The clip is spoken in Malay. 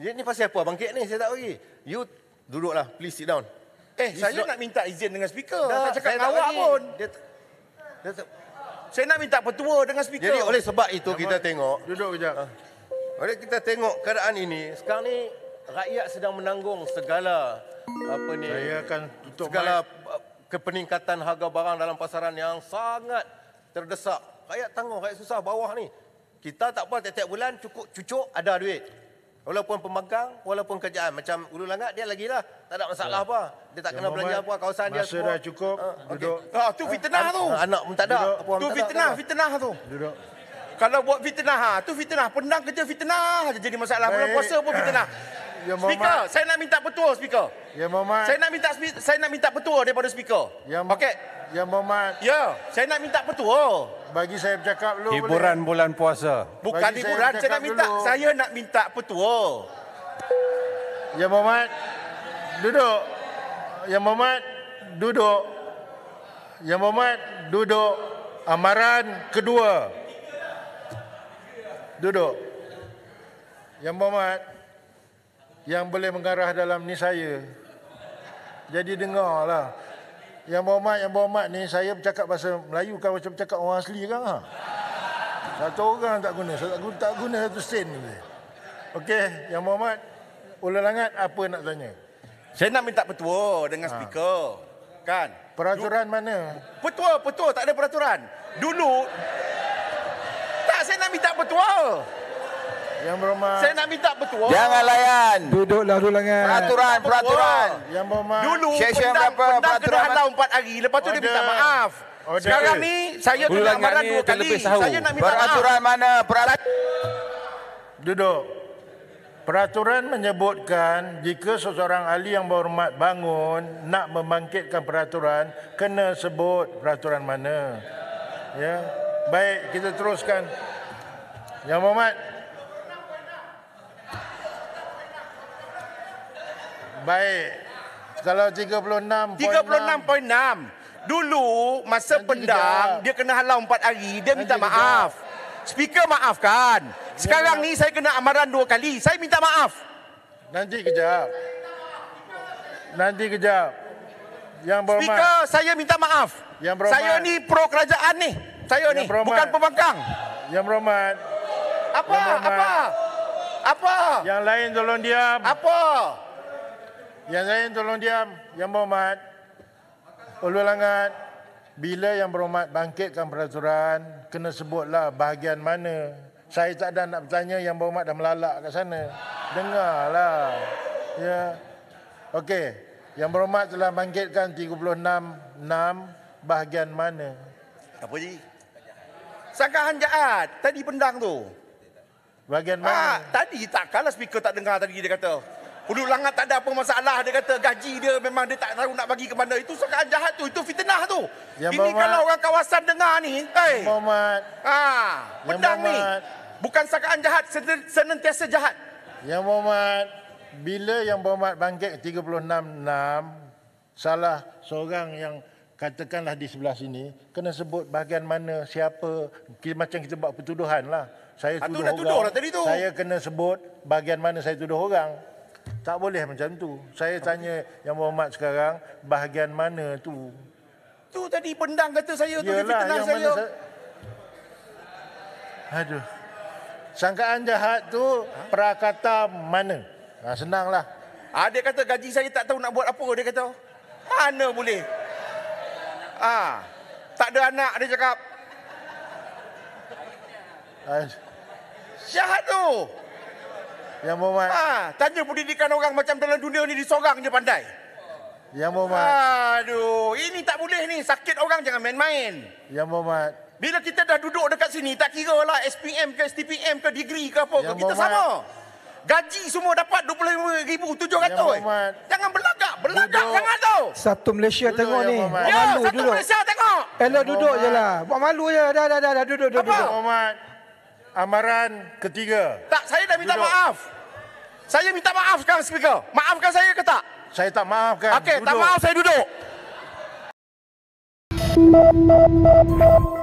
Jadi ni pasal apa abang Kek ni? Saya tak bagi. You duduklah. Please sit down. Eh, It's saya not... nak minta izin dengan speaker. Dah, saya cakap dengan pun. Dia t- dia t- saya nak minta petua dengan speaker. Jadi oleh sebab itu Nampak kita tengok. Duduk sekejap. Ha. Ah. Oleh kita tengok keadaan ini. Sekarang ni rakyat sedang menanggung segala apa ni saya akan tutup segala main. Ah, kepeningkatan harga barang dalam pasaran yang sangat terdesak rakyat tanggung rakyat susah bawah ni kita tak apa tiap-tiap bulan cukup cucuk ada duit Walaupun pemegang, walaupun kerjaan. Macam Ulu Langat, dia lagi lah. Tak ada masalah ya. apa. Dia tak ya, kena Muhammad, belanja apa, kawasan masa dia semua. dah cukup, uh, duduk. Okay. Ah, tu fitnah An- tu. Ah, Anak pun tak ada. tu fitnah, fitnah tu. Duduk. Kalau buat fitnah, ha, tu fitnah. Pendang kerja fitnah jadi masalah. Bulan puasa pun fitnah. Ya, speaker, Muhammad. saya nak minta petua, Speaker. Ya, Muhammad. Saya nak minta saya nak minta petua daripada Speaker. Ya, okay. ya Muhammad. Ya, saya nak minta petua bagi saya bercakap dulu Hiburan boleh? bulan puasa. Bukan bagi hiburan, saya, saya nak minta. Dulu. Saya nak minta petua. Yang Muhammad, duduk. Yang Muhammad, duduk. Yang Muhammad, duduk. Amaran kedua. Duduk. Yang Muhammad, yang boleh mengarah dalam ni saya. Jadi dengarlah yang bawa berhormat, yang bawa berhormat ni saya bercakap bahasa Melayu kan macam cakap orang asli kan. Ha? Satu orang tak guna, satu aku tak guna satu sen ni. Okey, yang berhormat Ulang Langat apa nak tanya? Saya nak minta petua dengan ha. speaker. Kan? Peraturan du- mana? Petua, petua tak ada peraturan. Dulu tak saya nak minta petua. Yang berhormat. Saya nak minta betul. Jangan layan. Duduk lalu langan. Peraturan, peraturan. Yang berhormat. Dulu, pendang, berapa, pendang dah halau empat hari. Lepas tu Order. dia minta maaf. Sekarang ni, saya tu dah marah dua kali. Saya nak minta maaf. Peraturan mana? Peraturan. Duduk. Peraturan menyebutkan jika seseorang ahli yang berhormat bangun nak membangkitkan peraturan, kena sebut peraturan mana. Ya. Baik, kita teruskan. Yang berhormat, Baik. Kalau 36.6. 36.6. Dulu masa Nanti pendam dia, dia kena halau empat hari dia minta Nanti maaf. Kejap. Speaker maafkan. Sekarang Nanti ni saya kena amaran dua kali. Saya minta maaf. Nanti kejap. Nanti kejap. Yang berhormat. Speaker, saya minta maaf. Yang berhormat. Saya ni pro kerajaan ni. Saya yang ni berhormat. bukan pembangkang. Yang berhormat. Apa? Yang berhormat. Apa? Apa? Yang lain tolong diam. Apa? Yang lain tolong diam. Yang berhormat. Ulu langat. Bila yang berhormat bangkitkan peraturan, kena sebutlah bahagian mana. Saya tak ada nak bertanya yang berhormat dah melalak kat sana. Dengarlah. Ya. Okey. Yang berhormat telah bangkitkan 36-6 bahagian mana? Apa ni? Sangkaan jahat. Tadi pendang tu. Bahagian mana? Ah, tadi tak kalah speaker tak dengar tadi dia kata. Hulu Langat tak ada apa masalah dia kata gaji dia memang dia tak tahu nak bagi ke mana itu sangat jahat tu itu fitnah tu. Ya, Ini Muhammad. kalau orang kawasan dengar ni, hey. Ya, Muhammad. Ha, ya, pedang ya, ni. Bukan sangat jahat senantiasa jahat. Ya Muhammad. Bila yang Muhammad bangkit 366 salah seorang yang katakanlah di sebelah sini kena sebut bahagian mana siapa macam kita buat pertuduhan lah saya ah, tuduh Atuh orang lah tadi tu. saya kena sebut bahagian mana saya tuduh orang tak boleh macam tu. Saya okay. tanya yang Muhammad sekarang, bahagian mana tu? Tu tadi pendang kata saya tu, kita nak saya. mana? Aduh. Sangkaan jahat tu ha? prakata mana? Ha, senanglah. Ha, dia kata gaji saya tak tahu nak buat apa dia kata. Mana boleh? Ah. Ha, tak ada anak dia cakap. Ha, jahat tu. Yang Mohamad. Ha, tanya pendidikan orang macam dalam dunia ni disorang je pandai. Yang Mohamad. Aduh, ini tak boleh ni. Sakit orang jangan main-main. Yang Mohamad. Bila kita dah duduk dekat sini, tak kira lah SPM ke STPM ke degree ke apa ke, kita sama. Gaji semua dapat RM25,700. Jangan berlagak, berlagak duduk. jangan tu. Satu Malaysia duduk tengok ya, ni. Ya, satu duduk. Malaysia tengok. Elah duduk je lah. Buat malu je. Dah, dah, dah, dah. Duduk, duduk, apa? duduk. Amaran ketiga. Tak, saya dah minta duduk. maaf. Saya minta maaf sekarang speaker. Maafkan saya ke tak? Saya tak maafkan. Okey, tak maaf saya duduk.